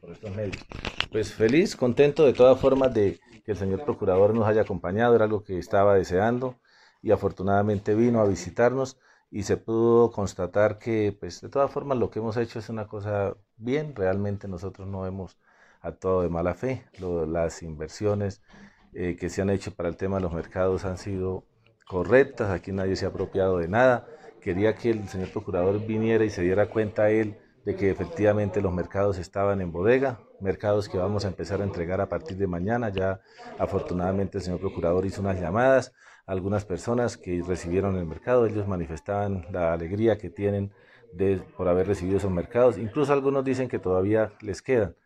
por Pues feliz, contento de todas formas de que el señor procurador nos haya acompañado, era algo que estaba deseando y afortunadamente vino a visitarnos y se pudo constatar que pues de todas formas lo que hemos hecho es una cosa bien, realmente nosotros no hemos actuado de mala fe, las inversiones eh, que se han hecho para el tema de los mercados han sido correctas, aquí nadie se ha apropiado de nada, quería que el señor procurador viniera y se diera cuenta él de que efectivamente los mercados estaban en bodega, mercados que vamos a empezar a entregar a partir de mañana. Ya afortunadamente el señor procurador hizo unas llamadas a algunas personas que recibieron el mercado, ellos manifestaban la alegría que tienen de, por haber recibido esos mercados, incluso algunos dicen que todavía les quedan.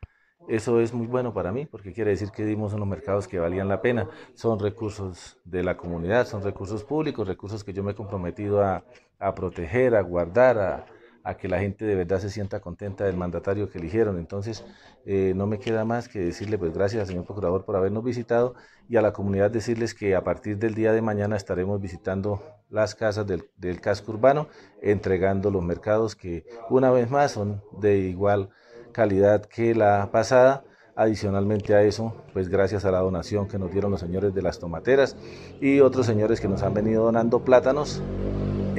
Eso es muy bueno para mí porque quiere decir que dimos unos mercados que valían la pena. Son recursos de la comunidad, son recursos públicos, recursos que yo me he comprometido a, a proteger, a guardar, a, a que la gente de verdad se sienta contenta del mandatario que eligieron. Entonces, eh, no me queda más que decirle pues gracias al señor procurador por habernos visitado y a la comunidad decirles que a partir del día de mañana estaremos visitando las casas del, del casco urbano, entregando los mercados que una vez más son de igual calidad que la pasada. Adicionalmente a eso, pues gracias a la donación que nos dieron los señores de las tomateras y otros señores que nos han venido donando plátanos,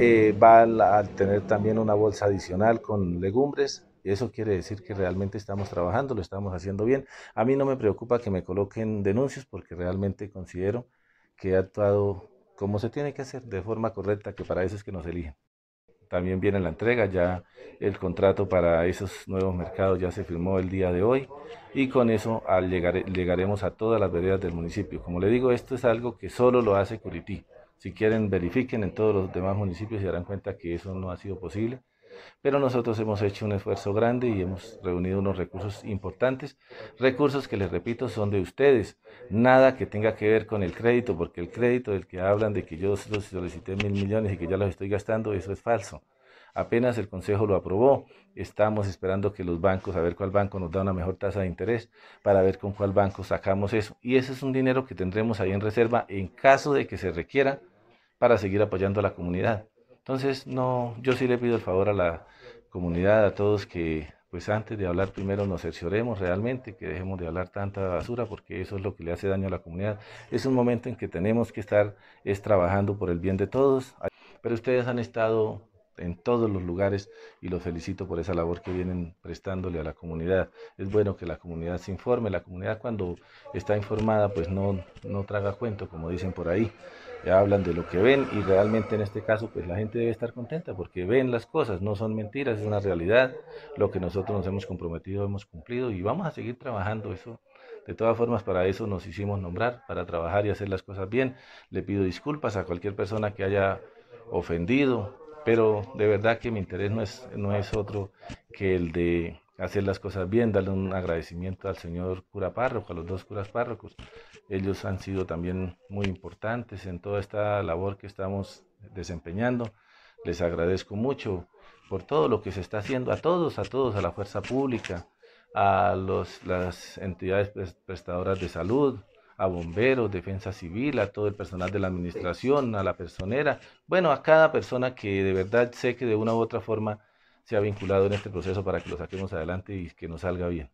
eh, va a tener también una bolsa adicional con legumbres. Eso quiere decir que realmente estamos trabajando, lo estamos haciendo bien. A mí no me preocupa que me coloquen denuncias porque realmente considero que he actuado como se tiene que hacer, de forma correcta, que para eso es que nos eligen. También viene la entrega, ya el contrato para esos nuevos mercados ya se firmó el día de hoy y con eso llegar, llegaremos a todas las veredas del municipio. Como le digo, esto es algo que solo lo hace Curití. Si quieren, verifiquen en todos los demás municipios y darán cuenta que eso no ha sido posible. Pero nosotros hemos hecho un esfuerzo grande y hemos reunido unos recursos importantes, recursos que les repito son de ustedes, nada que tenga que ver con el crédito, porque el crédito del que hablan de que yo solicité mil millones y que ya los estoy gastando, eso es falso. Apenas el Consejo lo aprobó, estamos esperando que los bancos, a ver cuál banco nos da una mejor tasa de interés, para ver con cuál banco sacamos eso. Y ese es un dinero que tendremos ahí en reserva en caso de que se requiera para seguir apoyando a la comunidad. Entonces, no, yo sí le pido el favor a la comunidad, a todos que pues antes de hablar primero nos cercioremos realmente, que dejemos de hablar tanta basura, porque eso es lo que le hace daño a la comunidad. Es un momento en que tenemos que estar es trabajando por el bien de todos, pero ustedes han estado en todos los lugares y los felicito por esa labor que vienen prestándole a la comunidad. Es bueno que la comunidad se informe, la comunidad cuando está informada pues no, no traga cuento, como dicen por ahí, ya eh, hablan de lo que ven y realmente en este caso pues la gente debe estar contenta porque ven las cosas, no son mentiras, es una realidad, lo que nosotros nos hemos comprometido hemos cumplido y vamos a seguir trabajando eso. De todas formas, para eso nos hicimos nombrar, para trabajar y hacer las cosas bien. Le pido disculpas a cualquier persona que haya ofendido pero de verdad que mi interés no es, no es otro que el de hacer las cosas bien, darle un agradecimiento al señor cura párroco, a los dos curas párrocos. Ellos han sido también muy importantes en toda esta labor que estamos desempeñando. Les agradezco mucho por todo lo que se está haciendo, a todos, a todos, a la fuerza pública, a los, las entidades prestadoras de salud, a bomberos, defensa civil, a todo el personal de la administración, a la personera, bueno, a cada persona que de verdad sé que de una u otra forma se ha vinculado en este proceso para que lo saquemos adelante y que nos salga bien.